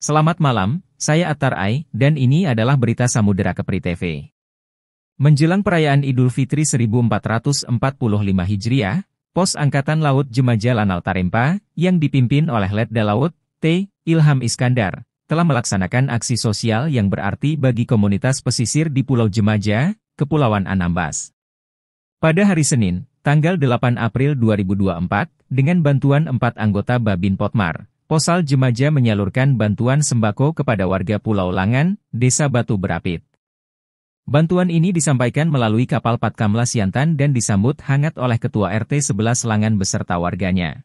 Selamat malam, saya Atar Ai, dan ini adalah berita Samudera Kepri TV. Menjelang perayaan Idul Fitri 1445 Hijriah, Pos Angkatan Laut Jemaja Lanal Tarempa, yang dipimpin oleh Letda Laut, T. Ilham Iskandar, telah melaksanakan aksi sosial yang berarti bagi komunitas pesisir di Pulau Jemaja, Kepulauan Anambas. Pada hari Senin, tanggal 8 April 2024, dengan bantuan empat anggota Babin Potmar, Posal Jemaja menyalurkan bantuan sembako kepada warga Pulau Langan, Desa Batu Berapit. Bantuan ini disampaikan melalui kapal Patkamla Siantan dan disambut hangat oleh Ketua RT 11 Langan beserta warganya.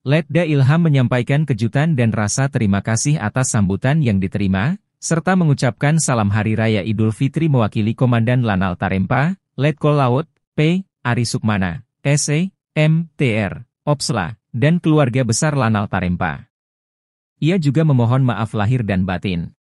Letda Ilham menyampaikan kejutan dan rasa terima kasih atas sambutan yang diterima, serta mengucapkan salam Hari Raya Idul Fitri mewakili Komandan Lanal Tarempa, Letkol Laut, P. Ari Sukmana, S.E., M.T.R., Opsla dan keluarga besar Lanal Tarempa. Ia juga memohon maaf lahir dan batin.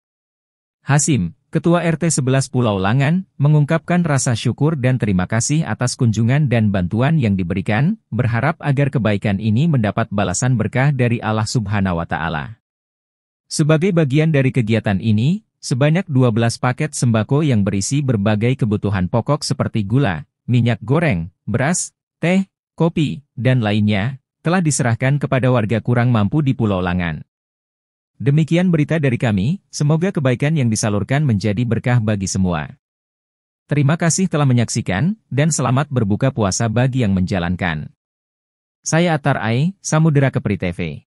Hasim, Ketua RT 11 Pulau Langan, mengungkapkan rasa syukur dan terima kasih atas kunjungan dan bantuan yang diberikan, berharap agar kebaikan ini mendapat balasan berkah dari Allah Subhanahu wa Ta'ala. Sebagai bagian dari kegiatan ini, sebanyak 12 paket sembako yang berisi berbagai kebutuhan pokok seperti gula, minyak goreng, beras, teh, kopi, dan lainnya, telah diserahkan kepada warga kurang mampu di Pulau Langan. Demikian berita dari kami, semoga kebaikan yang disalurkan menjadi berkah bagi semua. Terima kasih telah menyaksikan, dan selamat berbuka puasa bagi yang menjalankan. Saya Atar Ai, Samudera Kepri TV.